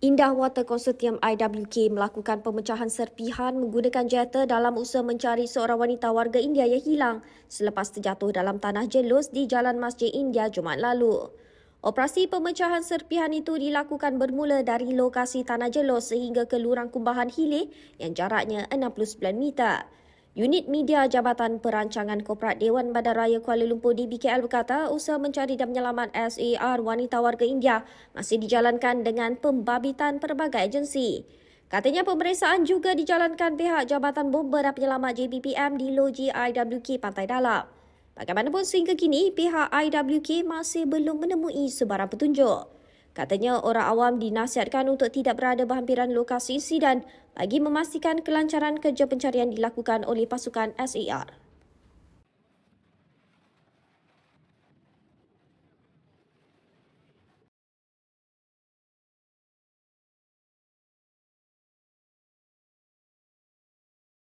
Indah Water Consortium IWK melakukan pemecahan serpihan menggunakan jata dalam usaha mencari seorang wanita warga India yang hilang selepas terjatuh dalam tanah jelus di Jalan Masjid India Jumaat lalu. Operasi pemecahan serpihan itu dilakukan bermula dari lokasi tanah jelos sehingga ke lurang kumbahan hilir yang jaraknya 69 meter. Unit Media Jabatan Perancangan Korporat Dewan Bandar Raya Kuala Lumpur DBKL berkata usaha mencari dan menyelamat SAR wanita warga India masih dijalankan dengan pembabitan pelbagai agensi. Katanya pemeriksaan juga dijalankan pihak Jabatan Bomber dan Penyelamat JBPM di loji IWK Pantai Dalap. Bagaimanapun sehingga kini pihak IWK masih belum menemui sebarang petunjuk. Katanya orang awam dinasihatkan untuk tidak berada berhampiran lokasi insiden bagi memastikan kelancaran kerja pencarian dilakukan oleh pasukan SAR. E